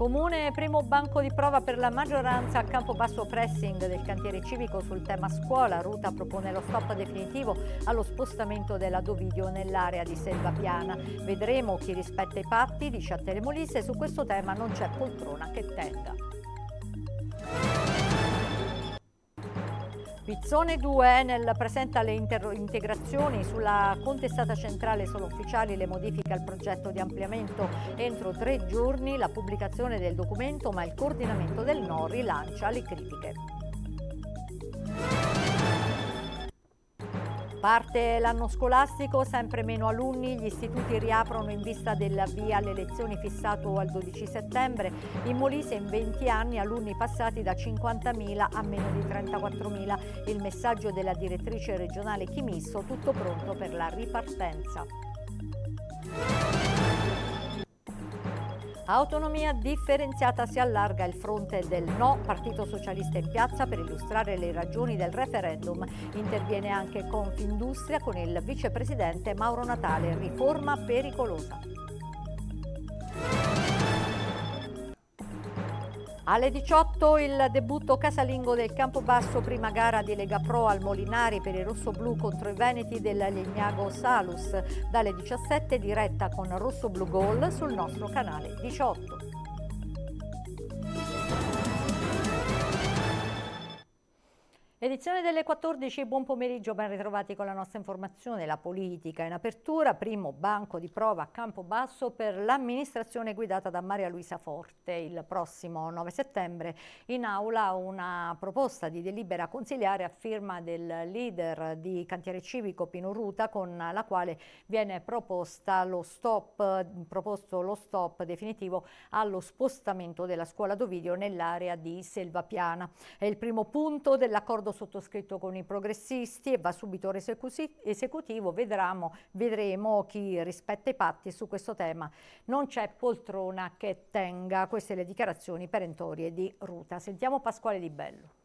Comune primo banco di prova per la maggioranza a campo basso Pressing del cantiere civico sul tema scuola. Ruta propone lo stop definitivo allo spostamento della Dovidio nell'area di Selva Piana. Vedremo chi rispetta i patti, dice a Telemolisse, su questo tema non c'è poltrona che tenga. Pizzone 2 Enel presenta le integrazioni sulla contestata centrale sono ufficiali le modifiche al progetto di ampliamento. Entro tre giorni la pubblicazione del documento ma il coordinamento del NO rilancia le critiche. Parte l'anno scolastico, sempre meno alunni, gli istituti riaprono in vista dell'avvio alle lezioni fissato al 12 settembre. In Molise in 20 anni alunni passati da 50.000 a meno di 34.000. Il messaggio della direttrice regionale Chimisso, tutto pronto per la ripartenza. Autonomia differenziata si allarga il fronte del no, Partito Socialista in piazza per illustrare le ragioni del referendum. Interviene anche Confindustria con il vicepresidente Mauro Natale, riforma pericolosa. Alle 18 il debutto casalingo del Campobasso, prima gara di Lega Pro al Molinari per il rossoblù contro i veneti del Legnago Salus. Dalle 17 diretta con Rosso Blu Gol sul nostro canale 18. Edizione delle 14, buon pomeriggio, ben ritrovati con la nostra informazione, la politica in apertura, primo banco di prova a Campobasso per l'amministrazione guidata da Maria Luisa Forte. Il prossimo 9 settembre in aula una proposta di delibera consiliare a firma del leader di Cantiere Civico Pino Ruta con la quale viene proposta lo stop, proposto lo stop definitivo allo spostamento della scuola Dovidio nell'area di Selvapiana. È il primo punto dell'accordo accordo sottoscritto con i progressisti e va subito reso esecutivo, Vedremo, vedremo chi rispetta i patti su questo tema. Non c'è poltrona che tenga, queste le dichiarazioni perentorie di Ruta. Sentiamo Pasquale Di Bello.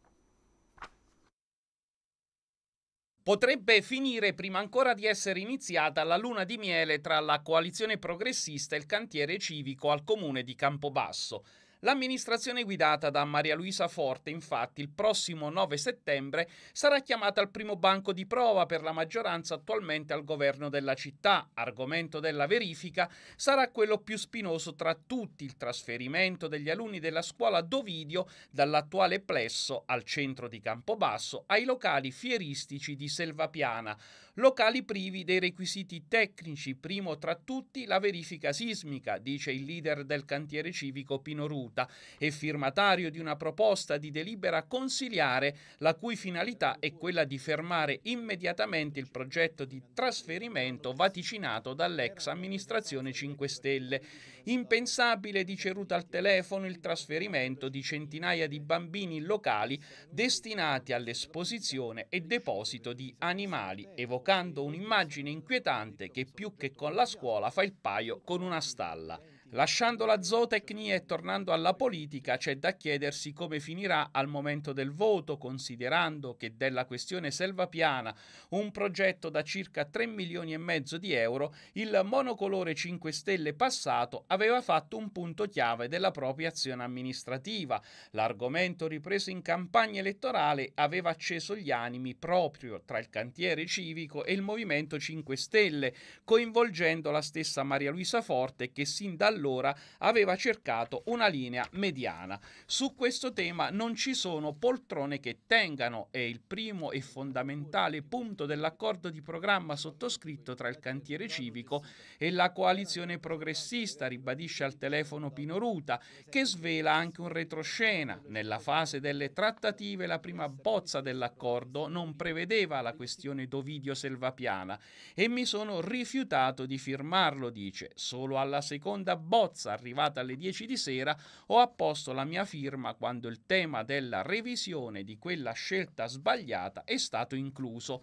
potrebbe finire prima ancora di essere iniziata la luna di miele tra la coalizione progressista e il cantiere civico al comune di Campobasso. L'amministrazione guidata da Maria Luisa Forte, infatti, il prossimo 9 settembre sarà chiamata al primo banco di prova per la maggioranza attualmente al governo della città. Argomento della verifica sarà quello più spinoso tra tutti, il trasferimento degli alunni della scuola Dovidio dall'attuale plesso al centro di Campobasso ai locali fieristici di Selvapiana locali privi dei requisiti tecnici, primo tra tutti la verifica sismica, dice il leader del cantiere civico Pino Ruta e firmatario di una proposta di delibera consiliare la cui finalità è quella di fermare immediatamente il progetto di trasferimento vaticinato dall'ex amministrazione 5 Stelle. Impensabile, dice Ruta al telefono, il trasferimento di centinaia di bambini locali destinati all'esposizione e deposito di animali evocati evocando un'immagine inquietante che più che con la scuola fa il paio con una stalla. Lasciando la zootecnia e tornando alla politica, c'è da chiedersi come finirà al momento del voto, considerando che della questione selvapiana, un progetto da circa 3 milioni e mezzo di euro, il monocolore 5 Stelle passato aveva fatto un punto chiave della propria azione amministrativa. L'argomento ripreso in campagna elettorale aveva acceso gli animi proprio tra il cantiere civico e il Movimento 5 Stelle, coinvolgendo la stessa Maria Luisa Forte che sin dal allora aveva cercato una linea mediana. Su questo tema non ci sono poltrone che tengano, è il primo e fondamentale punto dell'accordo di programma sottoscritto tra il cantiere civico e la coalizione progressista, ribadisce al telefono Pino Ruta, che svela anche un retroscena. Nella fase delle trattative la prima bozza dell'accordo non prevedeva la questione Dovidio Selvapiana e mi sono rifiutato di firmarlo, dice. Solo alla seconda bozza arrivata alle 10 di sera, ho apposto la mia firma quando il tema della revisione di quella scelta sbagliata è stato incluso.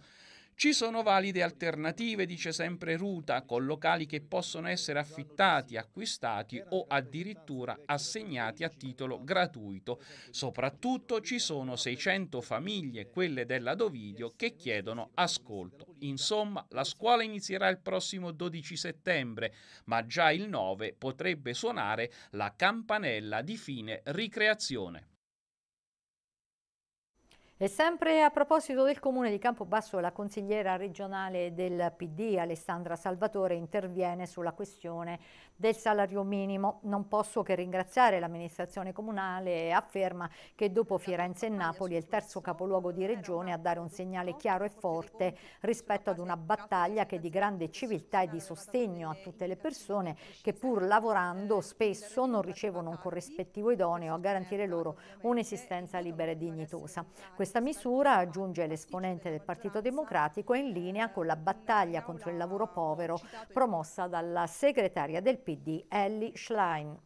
Ci sono valide alternative, dice sempre Ruta, con locali che possono essere affittati, acquistati o addirittura assegnati a titolo gratuito. Soprattutto ci sono 600 famiglie, quelle della Dovidio, che chiedono ascolto. Insomma, la scuola inizierà il prossimo 12 settembre, ma già il 9 potrebbe suonare la campanella di fine ricreazione. E sempre a proposito del comune di Campobasso, la consigliera regionale del PD Alessandra Salvatore interviene sulla questione del salario minimo. Non posso che ringraziare l'amministrazione comunale e afferma che dopo Firenze e Napoli è il terzo capoluogo di regione a dare un segnale chiaro e forte rispetto ad una battaglia che è di grande civiltà e di sostegno a tutte le persone che pur lavorando spesso non ricevono un corrispettivo idoneo a garantire loro un'esistenza libera e dignitosa. Questa questa misura, aggiunge l'esponente del Partito Democratico, è in linea con la battaglia contro il lavoro povero promossa dalla segretaria del PD Ellie Schlein.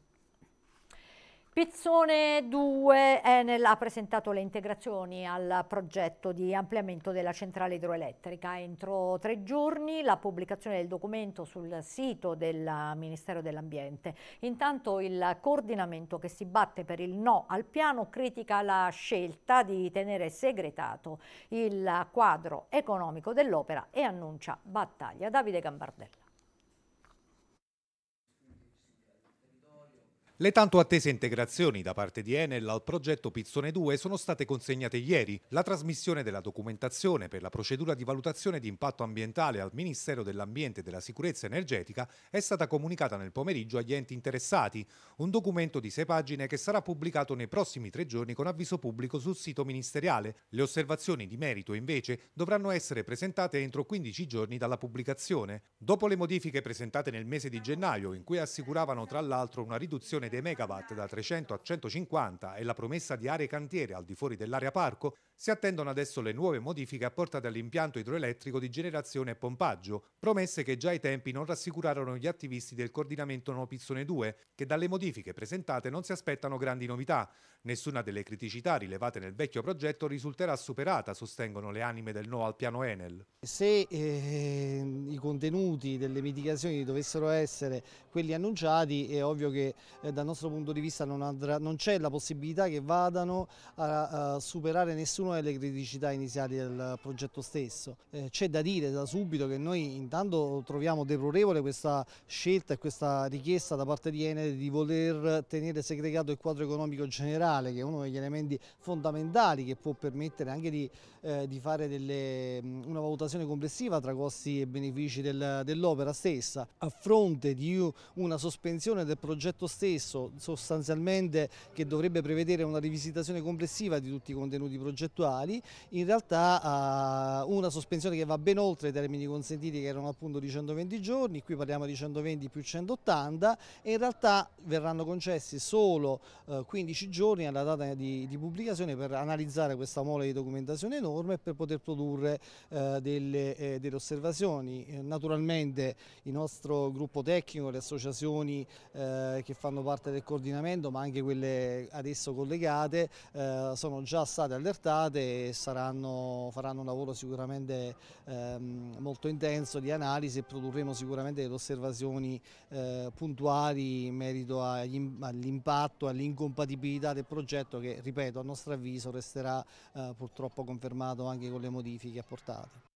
Pizzone 2 Enel ha presentato le integrazioni al progetto di ampliamento della centrale idroelettrica. Entro tre giorni la pubblicazione del documento sul sito del Ministero dell'Ambiente. Intanto il coordinamento che si batte per il no al piano critica la scelta di tenere segretato il quadro economico dell'opera e annuncia battaglia. Davide Gambardella. Le tanto attese integrazioni da parte di Enel al progetto Pizzone 2 sono state consegnate ieri. La trasmissione della documentazione per la procedura di valutazione di impatto ambientale al Ministero dell'Ambiente e della Sicurezza Energetica è stata comunicata nel pomeriggio agli enti interessati, un documento di sei pagine che sarà pubblicato nei prossimi tre giorni con avviso pubblico sul sito ministeriale. Le osservazioni di merito, invece, dovranno essere presentate entro 15 giorni dalla pubblicazione. Dopo le modifiche presentate nel mese di gennaio, in cui assicuravano tra l'altro una riduzione dei megawatt da 300 a 150 e la promessa di aree cantiere al di fuori dell'area parco si attendono adesso le nuove modifiche apportate all'impianto idroelettrico di generazione e pompaggio, promesse che già ai tempi non rassicurarono gli attivisti del coordinamento No Pizzone 2, che dalle modifiche presentate non si aspettano grandi novità. Nessuna delle criticità rilevate nel vecchio progetto risulterà superata, sostengono le anime del No al piano Enel. Se eh, i contenuti delle mitigazioni dovessero essere quelli annunciati, è ovvio che eh, dal nostro punto di vista non, non c'è la possibilità che vadano a, a superare nessuno nessuna delle criticità iniziali del progetto stesso. Eh, C'è da dire da subito che noi intanto troviamo deplorevole questa scelta e questa richiesta da parte di Enel di voler tenere segregato il quadro economico generale che è uno degli elementi fondamentali che può permettere anche di eh, di fare delle, mm, una valutazione complessiva tra costi e benefici del, dell'opera stessa. A fronte di una sospensione del progetto stesso, sostanzialmente che dovrebbe prevedere una rivisitazione complessiva di tutti i contenuti progettuali, in realtà ah, una sospensione che va ben oltre i termini consentiti che erano appunto di 120 giorni, qui parliamo di 120 più 180 e in realtà verranno concessi solo eh, 15 giorni alla data di, di, pubblicazione per analizzare questa mole di documentazione enorme e per poter produrre eh, delle, eh, delle, osservazioni. Eh, naturalmente il nostro gruppo tecnico, le associazioni eh, che fanno parte del coordinamento ma anche quelle adesso collegate eh, sono già state allertate e saranno, faranno un lavoro sicuramente sicuramente ehm, molto intenso di analisi e produrremo sicuramente delle osservazioni eh, puntuali in merito all'impatto, all'incompatibilità del progetto che, ripeto, a nostro avviso resterà eh, purtroppo confermato anche con le modifiche apportate.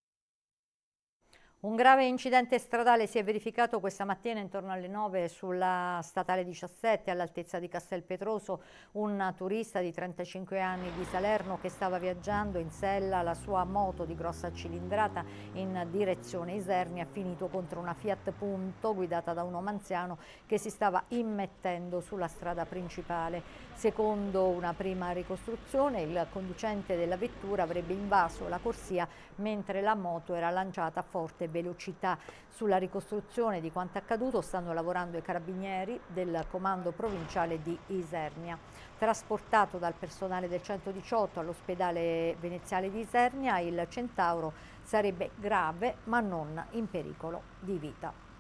Un grave incidente stradale si è verificato questa mattina intorno alle 9 sulla statale 17 all'altezza di Castel Petroso. Un turista di 35 anni di Salerno che stava viaggiando in sella la sua moto di grossa cilindrata in direzione Iserni ha finito contro una Fiat Punto guidata da un uomo anziano che si stava immettendo sulla strada principale. Secondo una prima ricostruzione, il conducente della vettura avrebbe invaso la corsia mentre la moto era lanciata a forte velocità. Sulla ricostruzione di quanto accaduto stanno lavorando i carabinieri del comando provinciale di Isernia. Trasportato dal personale del 118 all'ospedale veneziale di Isernia, il centauro sarebbe grave ma non in pericolo di vita.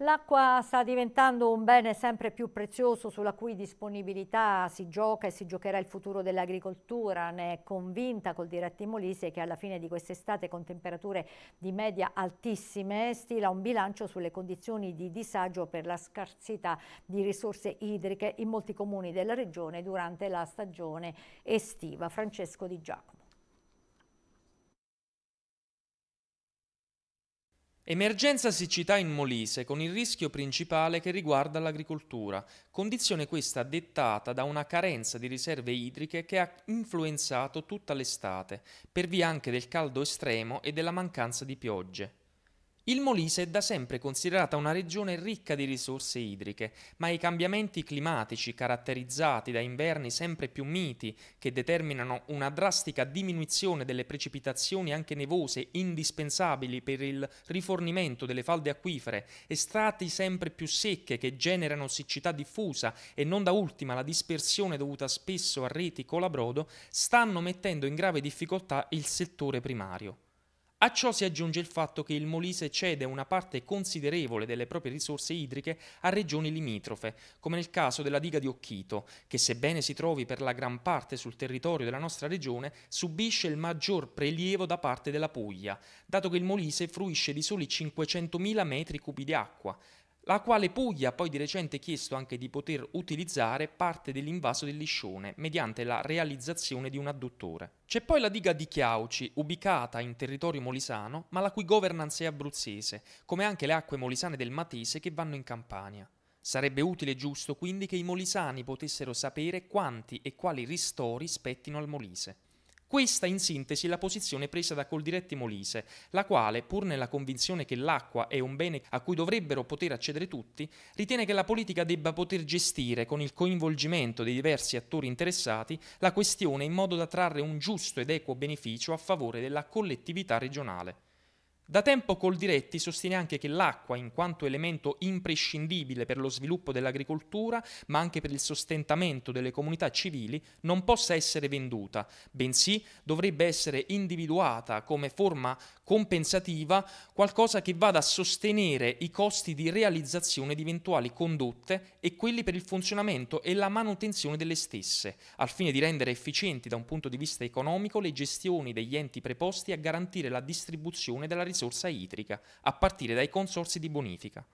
L'acqua sta diventando un bene sempre più prezioso sulla cui disponibilità si gioca e si giocherà il futuro dell'agricoltura. Ne è convinta col diretti Molise che alla fine di quest'estate con temperature di media altissime stila un bilancio sulle condizioni di disagio per la scarsità di risorse idriche in molti comuni della regione durante la stagione estiva. Francesco Di Giacomo. Emergenza siccità in Molise con il rischio principale che riguarda l'agricoltura, condizione questa dettata da una carenza di riserve idriche che ha influenzato tutta l'estate, per via anche del caldo estremo e della mancanza di piogge. Il Molise è da sempre considerata una regione ricca di risorse idriche, ma i cambiamenti climatici caratterizzati da inverni sempre più miti, che determinano una drastica diminuzione delle precipitazioni anche nevose indispensabili per il rifornimento delle falde acquifere, e strati sempre più secche che generano siccità diffusa e non da ultima la dispersione dovuta spesso a reti colabrodo, stanno mettendo in grave difficoltà il settore primario. A ciò si aggiunge il fatto che il Molise cede una parte considerevole delle proprie risorse idriche a regioni limitrofe, come nel caso della diga di Occhito, che sebbene si trovi per la gran parte sul territorio della nostra regione, subisce il maggior prelievo da parte della Puglia, dato che il Molise fruisce di soli 500.000 metri cubi di acqua, la quale Puglia ha poi di recente chiesto anche di poter utilizzare parte dell'invaso del liscione mediante la realizzazione di un adduttore. C'è poi la diga di Chiauci, ubicata in territorio molisano, ma la cui governance è abruzzese, come anche le acque molisane del Matese che vanno in Campania. Sarebbe utile e giusto quindi che i molisani potessero sapere quanti e quali ristori spettino al Molise. Questa in sintesi la posizione presa da Coldiretti Molise, la quale, pur nella convinzione che l'acqua è un bene a cui dovrebbero poter accedere tutti, ritiene che la politica debba poter gestire, con il coinvolgimento dei diversi attori interessati, la questione in modo da trarre un giusto ed equo beneficio a favore della collettività regionale. Da tempo Coldiretti sostiene anche che l'acqua, in quanto elemento imprescindibile per lo sviluppo dell'agricoltura, ma anche per il sostentamento delle comunità civili, non possa essere venduta, bensì dovrebbe essere individuata come forma compensativa, qualcosa che vada a sostenere i costi di realizzazione di eventuali condotte e quelli per il funzionamento e la manutenzione delle stesse, al fine di rendere efficienti da un punto di vista economico le gestioni degli enti preposti a garantire la distribuzione della risorsa risorsa idrica, a partire dai consorsi di bonifica.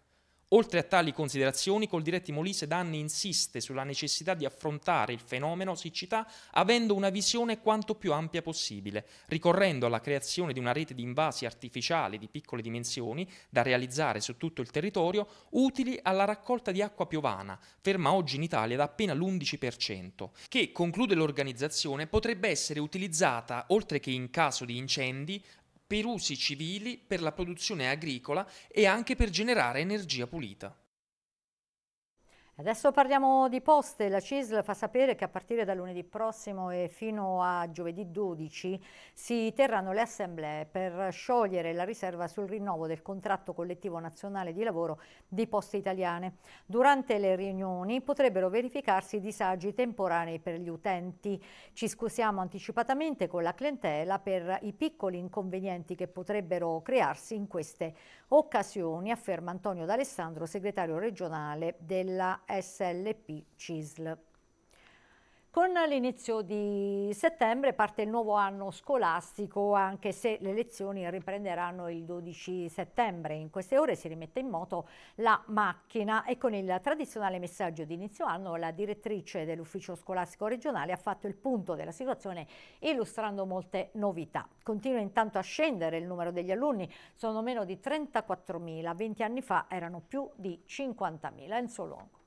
Oltre a tali considerazioni, Coldiretti Molise da anni insiste sulla necessità di affrontare il fenomeno siccità avendo una visione quanto più ampia possibile, ricorrendo alla creazione di una rete di invasi artificiali di piccole dimensioni da realizzare su tutto il territorio, utili alla raccolta di acqua piovana, ferma oggi in Italia da appena l'11%, che, conclude l'organizzazione, potrebbe essere utilizzata, oltre che in caso di incendi, per usi civili, per la produzione agricola e anche per generare energia pulita. Adesso parliamo di poste. La CISL fa sapere che a partire da lunedì prossimo e fino a giovedì 12 si terranno le assemblee per sciogliere la riserva sul rinnovo del contratto collettivo nazionale di lavoro di poste italiane. Durante le riunioni potrebbero verificarsi disagi temporanei per gli utenti. Ci scusiamo anticipatamente con la clientela per i piccoli inconvenienti che potrebbero crearsi in queste occasioni, afferma Antonio D'Alessandro, segretario regionale della SLP CISL. Con l'inizio di settembre parte il nuovo anno scolastico, anche se le lezioni riprenderanno il 12 settembre. In queste ore si rimette in moto la macchina e con il tradizionale messaggio di inizio anno la direttrice dell'ufficio scolastico regionale ha fatto il punto della situazione illustrando molte novità. Continua intanto a scendere il numero degli alunni, sono meno di 34.000, 20 anni fa erano più di 50.000 in suo lungo.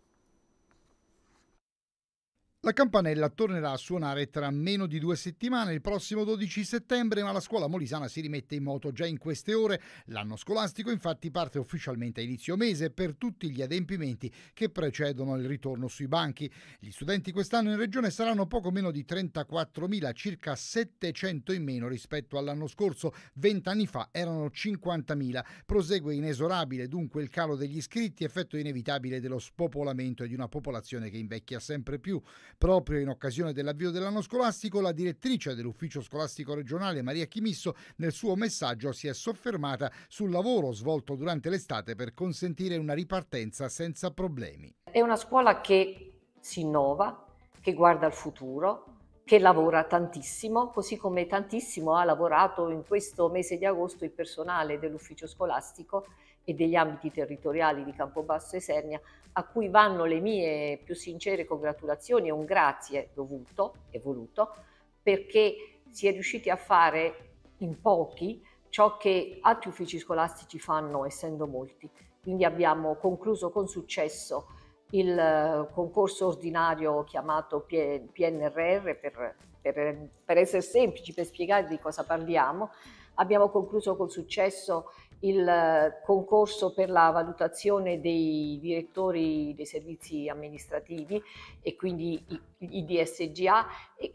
La campanella tornerà a suonare tra meno di due settimane, il prossimo 12 settembre, ma la scuola molisana si rimette in moto già in queste ore. L'anno scolastico infatti parte ufficialmente a inizio mese per tutti gli adempimenti che precedono il ritorno sui banchi. Gli studenti quest'anno in regione saranno poco meno di 34.000, circa 700 in meno rispetto all'anno scorso. Vent'anni fa erano 50.000. Prosegue inesorabile dunque il calo degli iscritti, effetto inevitabile dello spopolamento e di una popolazione che invecchia sempre più. Proprio in occasione dell'avvio dell'anno scolastico, la direttrice dell'ufficio scolastico regionale Maria Chimisso nel suo messaggio si è soffermata sul lavoro svolto durante l'estate per consentire una ripartenza senza problemi. È una scuola che si innova, che guarda al futuro, che lavora tantissimo, così come tantissimo ha lavorato in questo mese di agosto il personale dell'ufficio scolastico e degli ambiti territoriali di Campobasso e Sernia, a cui vanno le mie più sincere congratulazioni e un grazie dovuto e voluto, perché si è riusciti a fare in pochi ciò che altri uffici scolastici fanno essendo molti. Quindi abbiamo concluso con successo il eh, concorso ordinario chiamato PNRR per, per, per essere semplici, per spiegare di cosa parliamo. Abbiamo concluso con successo il eh, concorso per la valutazione dei direttori dei servizi amministrativi e quindi i, i DSGA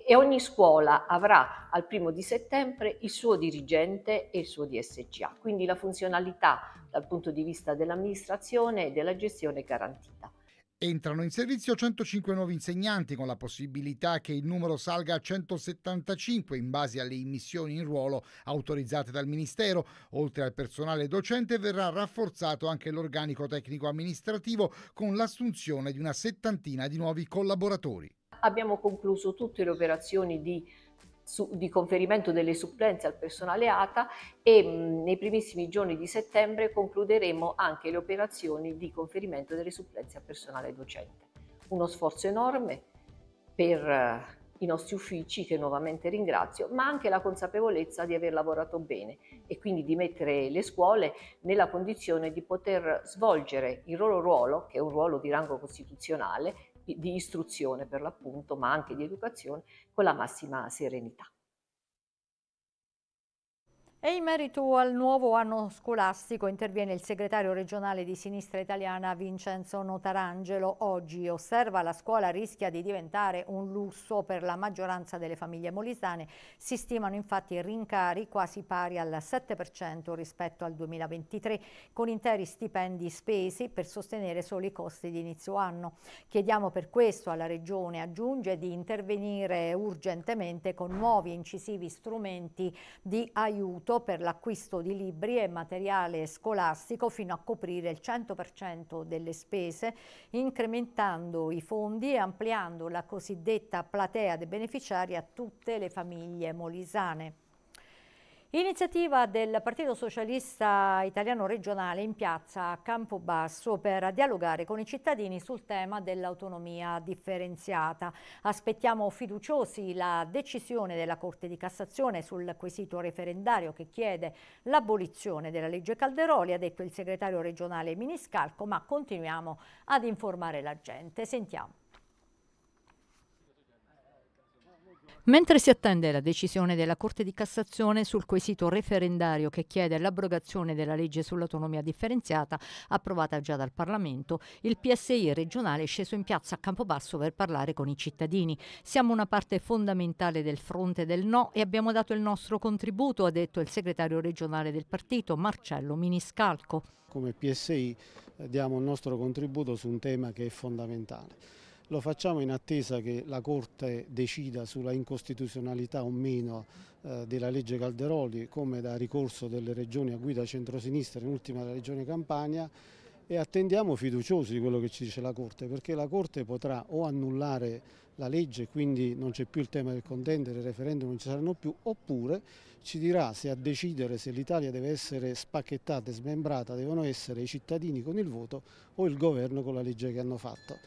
e ogni scuola avrà al primo di settembre il suo dirigente e il suo DSGA, quindi la funzionalità dal punto di vista dell'amministrazione e della gestione è garantita. Entrano in servizio 105 nuovi insegnanti con la possibilità che il numero salga a 175 in base alle immissioni in ruolo autorizzate dal Ministero. Oltre al personale docente verrà rafforzato anche l'organico tecnico amministrativo con l'assunzione di una settantina di nuovi collaboratori. Abbiamo concluso tutte le operazioni di su, di conferimento delle supplenze al personale ATA e mh, nei primissimi giorni di settembre concluderemo anche le operazioni di conferimento delle supplenze al personale docente. Uno sforzo enorme per eh, i nostri uffici che nuovamente ringrazio, ma anche la consapevolezza di aver lavorato bene e quindi di mettere le scuole nella condizione di poter svolgere il loro ruolo, che è un ruolo di rango costituzionale, di istruzione per l'appunto, ma anche di educazione, con la massima serenità. E in merito al nuovo anno scolastico interviene il segretario regionale di sinistra italiana Vincenzo Notarangelo. Oggi osserva la scuola rischia di diventare un lusso per la maggioranza delle famiglie molisane. Si stimano infatti rincari quasi pari al 7% rispetto al 2023 con interi stipendi spesi per sostenere solo i costi di inizio anno. Chiediamo per questo alla regione, aggiunge, di intervenire urgentemente con nuovi incisivi strumenti di aiuto aiuto per l'acquisto di libri e materiale scolastico fino a coprire il 100% delle spese, incrementando i fondi e ampliando la cosiddetta platea dei beneficiari a tutte le famiglie molisane. Iniziativa del Partito Socialista Italiano Regionale in piazza Campobasso per dialogare con i cittadini sul tema dell'autonomia differenziata. Aspettiamo fiduciosi la decisione della Corte di Cassazione sul quesito referendario che chiede l'abolizione della legge Calderoli, ha detto il segretario regionale Miniscalco, ma continuiamo ad informare la gente. Sentiamo. Mentre si attende la decisione della Corte di Cassazione sul quesito referendario che chiede l'abrogazione della legge sull'autonomia differenziata approvata già dal Parlamento, il PSI regionale è sceso in piazza a Campobasso per parlare con i cittadini. Siamo una parte fondamentale del fronte del no e abbiamo dato il nostro contributo, ha detto il segretario regionale del partito Marcello Miniscalco. Come PSI eh, diamo il nostro contributo su un tema che è fondamentale lo facciamo in attesa che la Corte decida sulla incostituzionalità o meno eh, della legge Calderoli, come da ricorso delle regioni a guida centrosinistra, in ultima la regione Campania, e attendiamo fiduciosi di quello che ci dice la Corte, perché la Corte potrà o annullare la legge, quindi non c'è più il tema del contendere, i referendum non ci saranno più, oppure ci dirà se a decidere se l'Italia deve essere spacchettata e smembrata devono essere i cittadini con il voto o il governo con la legge che hanno fatto.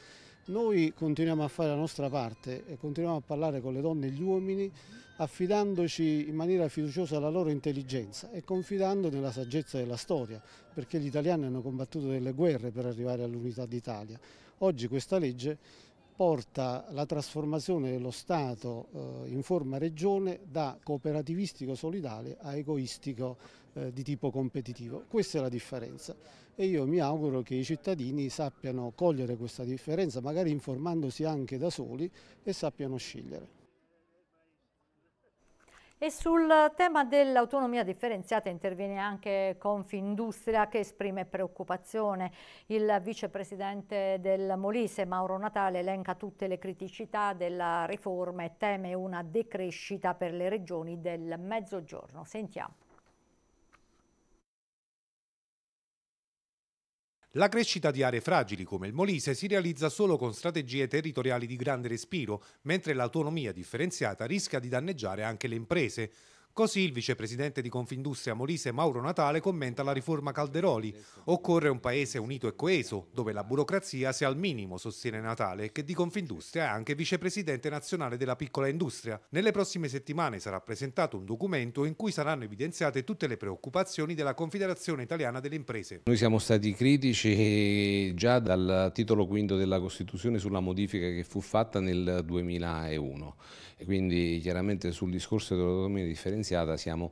Noi continuiamo a fare la nostra parte e continuiamo a parlare con le donne e gli uomini affidandoci in maniera fiduciosa alla loro intelligenza e confidando nella saggezza della storia, perché gli italiani hanno combattuto delle guerre per arrivare all'unità d'Italia. Oggi questa legge porta la trasformazione dello Stato eh, in forma regione da cooperativistico solidale a egoistico eh, di tipo competitivo. Questa è la differenza e io mi auguro che i cittadini sappiano cogliere questa differenza, magari informandosi anche da soli e sappiano scegliere. E sul tema dell'autonomia differenziata interviene anche Confindustria che esprime preoccupazione. Il vicepresidente del Molise, Mauro Natale, elenca tutte le criticità della riforma e teme una decrescita per le regioni del Mezzogiorno. Sentiamo. La crescita di aree fragili come il Molise si realizza solo con strategie territoriali di grande respiro, mentre l'autonomia differenziata rischia di danneggiare anche le imprese. Così il vicepresidente di Confindustria Molise Mauro Natale commenta la riforma Calderoli. Occorre un paese unito e coeso, dove la burocrazia sia al minimo, sostiene Natale, che di Confindustria è anche vicepresidente nazionale della piccola industria. Nelle prossime settimane sarà presentato un documento in cui saranno evidenziate tutte le preoccupazioni della Confederazione Italiana delle Imprese. Noi siamo stati critici già dal titolo quinto della Costituzione sulla modifica che fu fatta nel 2001 e quindi chiaramente sul discorso dell'autonomia differenziata differenziata siamo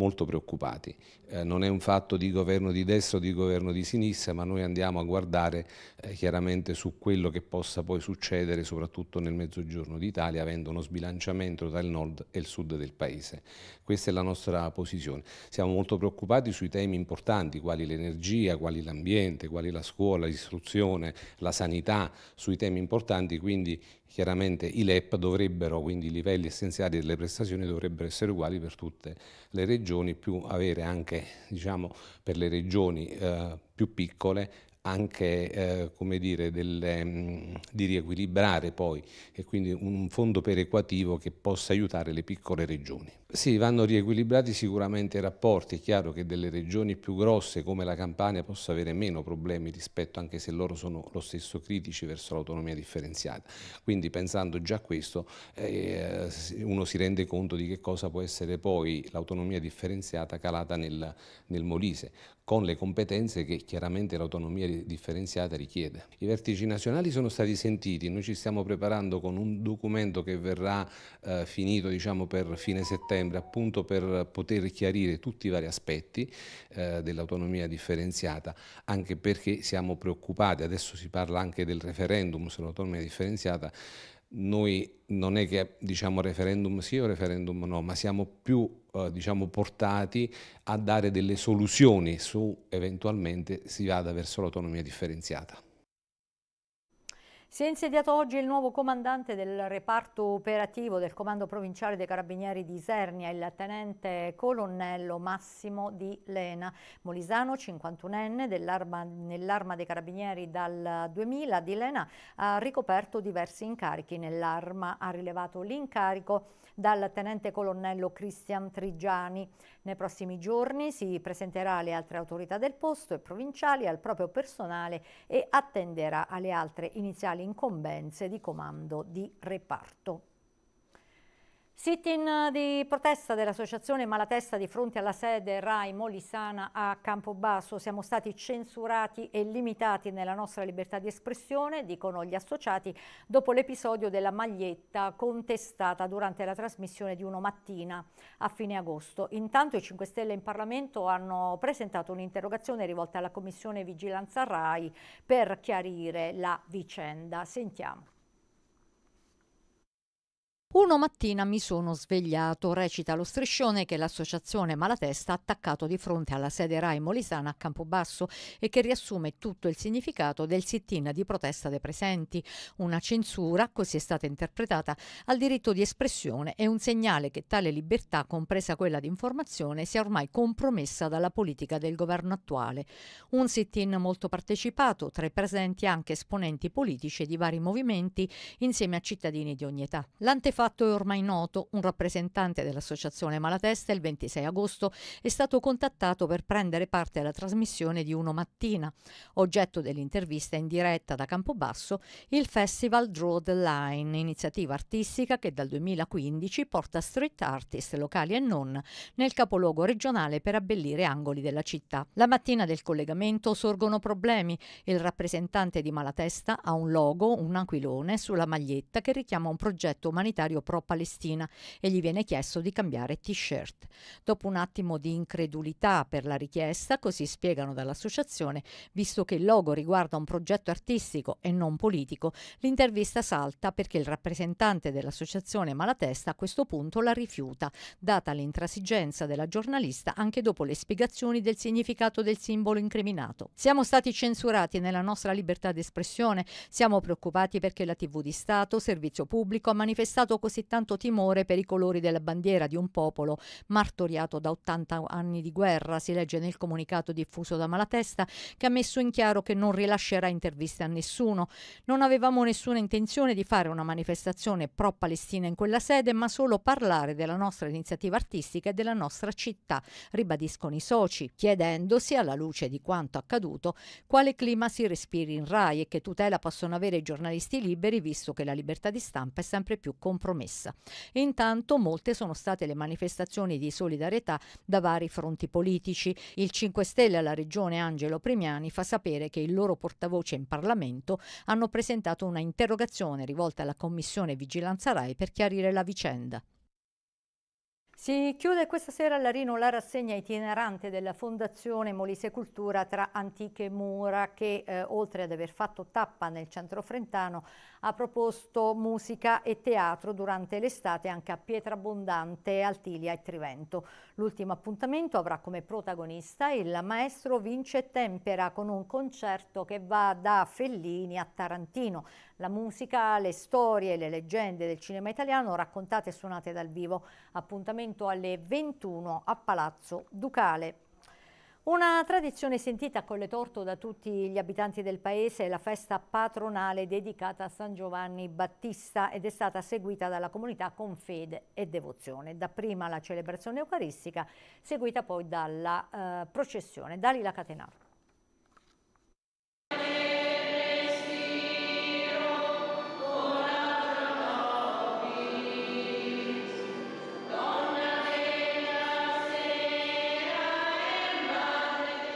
molto preoccupati. Eh, non è un fatto di governo di destra o di governo di sinistra, ma noi andiamo a guardare eh, chiaramente su quello che possa poi succedere, soprattutto nel mezzogiorno d'Italia, avendo uno sbilanciamento tra il nord e il sud del paese. Questa è la nostra posizione. Siamo molto preoccupati sui temi importanti, quali l'energia, quali l'ambiente, quali la scuola, l'istruzione, la sanità, sui temi importanti, quindi chiaramente i LEP dovrebbero, quindi i livelli essenziali delle prestazioni, dovrebbero essere uguali per tutte le regioni regioni, più avere anche diciamo, per le regioni eh, più piccole anche eh, come dire, del, mm, di riequilibrare poi e quindi un fondo perequativo che possa aiutare le piccole regioni. Sì, vanno riequilibrati sicuramente i rapporti, è chiaro che delle regioni più grosse come la Campania possono avere meno problemi rispetto anche se loro sono lo stesso critici verso l'autonomia differenziata, quindi pensando già a questo eh, uno si rende conto di che cosa può essere poi l'autonomia differenziata calata nel, nel Molise, con le competenze che chiaramente l'autonomia differenziata richiede. I vertici nazionali sono stati sentiti, noi ci stiamo preparando con un documento che verrà eh, finito diciamo, per fine settembre, appunto per poter chiarire tutti i vari aspetti eh, dell'autonomia differenziata, anche perché siamo preoccupati, adesso si parla anche del referendum sull'autonomia differenziata, noi non è che diciamo referendum sì o referendum no, ma siamo più eh, diciamo, portati a dare delle soluzioni su eventualmente si vada verso l'autonomia differenziata. Si è insediato oggi il nuovo comandante del reparto operativo del Comando Provinciale dei Carabinieri di Isernia, il tenente colonnello Massimo Di Lena. Molisano, 51enne, nell'arma dei Carabinieri dal 2000, Di Lena ha ricoperto diversi incarichi nell'arma. Ha rilevato l'incarico dal tenente colonnello Cristian Trigiani. Nei prossimi giorni si presenterà alle altre autorità del posto e provinciali, al proprio personale e attenderà alle altre iniziali eventuali incombenze di comando di reparto. Sit-in eh, di protesta dell'associazione Malatesta di fronte alla sede RAI Molisana a Campobasso. Siamo stati censurati e limitati nella nostra libertà di espressione, dicono gli associati, dopo l'episodio della maglietta contestata durante la trasmissione di Uno Mattina a fine agosto. Intanto i 5 Stelle in Parlamento hanno presentato un'interrogazione rivolta alla Commissione Vigilanza RAI per chiarire la vicenda. Sentiamo. Uno mattina mi sono svegliato, recita lo striscione che l'associazione Malatesta ha attaccato di fronte alla sede RAI Molisana a Campobasso e che riassume tutto il significato del sit-in di protesta dei presenti, una censura, così è stata interpretata, al diritto di espressione e un segnale che tale libertà, compresa quella di informazione, sia ormai compromessa dalla politica del governo attuale. Un sit-in molto partecipato, tra i presenti anche esponenti politici e di vari movimenti, insieme a cittadini di ogni età. L'antefatto fatto è ormai noto, un rappresentante dell'associazione Malatesta il 26 agosto è stato contattato per prendere parte alla trasmissione di Uno Mattina, oggetto dell'intervista in diretta da Campobasso, il Festival Draw the Line, iniziativa artistica che dal 2015 porta street artist locali e non nel capoluogo regionale per abbellire angoli della città. La mattina del collegamento sorgono problemi, il rappresentante di Malatesta ha un logo, un aquilone, sulla maglietta che richiama un progetto umanitario miliardario pro-Palestina e gli viene chiesto di cambiare t-shirt. Dopo un attimo di incredulità per la richiesta, così spiegano dall'associazione, visto che il logo riguarda un progetto artistico e non politico, l'intervista salta perché il rappresentante dell'associazione Malatesta a questo punto la rifiuta, data l'intrasigenza della giornalista anche dopo le spiegazioni del significato del simbolo incriminato. Siamo stati censurati nella nostra libertà d'espressione, siamo preoccupati perché la TV di Stato, servizio pubblico, ha manifestato così tanto timore per i colori della bandiera di un popolo martoriato da 80 anni di guerra, si legge nel comunicato diffuso da Malatesta, che ha messo in chiaro che non rilascerà interviste a nessuno. Non avevamo nessuna intenzione di fare una manifestazione pro-Palestina in quella sede, ma solo parlare della nostra iniziativa artistica e della nostra città, ribadiscono i soci, chiedendosi, alla luce di quanto accaduto, quale clima si respiri in RAI e che tutela possono avere i giornalisti liberi, visto che la libertà di stampa è sempre più compromessa promessa. Intanto molte sono state le manifestazioni di solidarietà da vari fronti politici. Il 5 Stelle alla regione Angelo Primiani fa sapere che il loro portavoce in Parlamento hanno presentato una interrogazione rivolta alla Commissione Vigilanza RAI per chiarire la vicenda. Si chiude questa sera a Larino la rassegna itinerante della Fondazione Molise Cultura tra antiche mura che eh, oltre ad aver fatto tappa nel centro frentano ha proposto musica e teatro durante l'estate anche a Pietrabondante, Altilia e Trivento. L'ultimo appuntamento avrà come protagonista il maestro Vince Tempera con un concerto che va da Fellini a Tarantino la musica, le storie, le leggende del cinema italiano raccontate e suonate dal vivo. Appuntamento alle 21 a Palazzo Ducale. Una tradizione sentita con le torto da tutti gli abitanti del paese è la festa patronale dedicata a San Giovanni Battista ed è stata seguita dalla comunità con fede e devozione. Dapprima la celebrazione eucaristica, seguita poi dalla eh, processione. Dalila Catenato.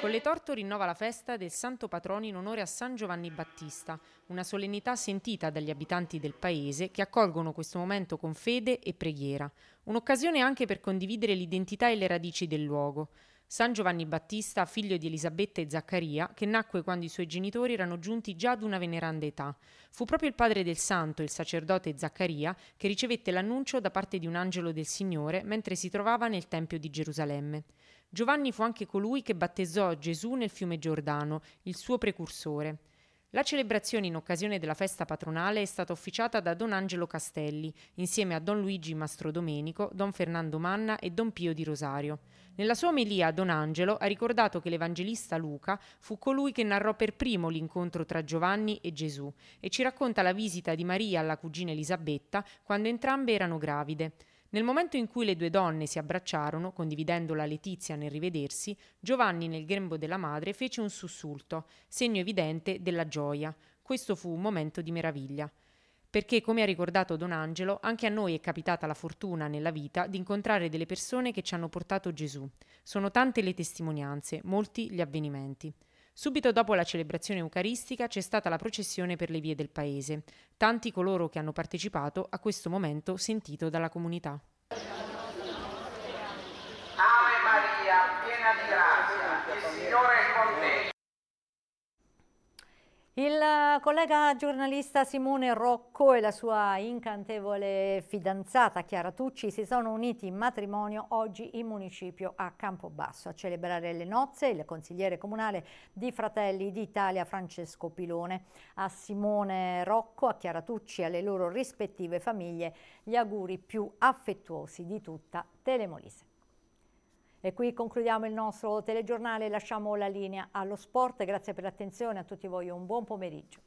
Con le torto rinnova la festa del santo patrono in onore a San Giovanni Battista, una solennità sentita dagli abitanti del paese che accolgono questo momento con fede e preghiera, un'occasione anche per condividere l'identità e le radici del luogo. San Giovanni Battista, figlio di Elisabetta e Zaccaria, che nacque quando i suoi genitori erano giunti già ad una veneranda età. Fu proprio il padre del santo, il sacerdote Zaccaria, che ricevette l'annuncio da parte di un angelo del Signore mentre si trovava nel Tempio di Gerusalemme. Giovanni fu anche colui che battezzò Gesù nel fiume Giordano, il suo precursore. La celebrazione in occasione della festa patronale è stata officiata da Don Angelo Castelli, insieme a Don Luigi Mastro Domenico, Don Fernando Manna e Don Pio di Rosario. Nella sua omelia Don Angelo ha ricordato che l'evangelista Luca fu colui che narrò per primo l'incontro tra Giovanni e Gesù e ci racconta la visita di Maria alla cugina Elisabetta quando entrambe erano gravide. Nel momento in cui le due donne si abbracciarono, condividendo la letizia nel rivedersi, Giovanni nel grembo della madre fece un sussulto, segno evidente della gioia. Questo fu un momento di meraviglia perché, come ha ricordato Don Angelo, anche a noi è capitata la fortuna nella vita di incontrare delle persone che ci hanno portato Gesù. Sono tante le testimonianze, molti gli avvenimenti. Subito dopo la celebrazione eucaristica c'è stata la processione per le vie del paese, tanti coloro che hanno partecipato a questo momento sentito dalla comunità. Il collega giornalista Simone Rocco e la sua incantevole fidanzata Chiara Tucci si sono uniti in matrimonio oggi in municipio a Campobasso. A celebrare le nozze il consigliere comunale di Fratelli d'Italia Francesco Pilone. A Simone Rocco, a Chiara Tucci e alle loro rispettive famiglie gli auguri più affettuosi di tutta Telemolise. E qui concludiamo il nostro telegiornale lasciamo la linea allo sport. Grazie per l'attenzione, a tutti voi un buon pomeriggio.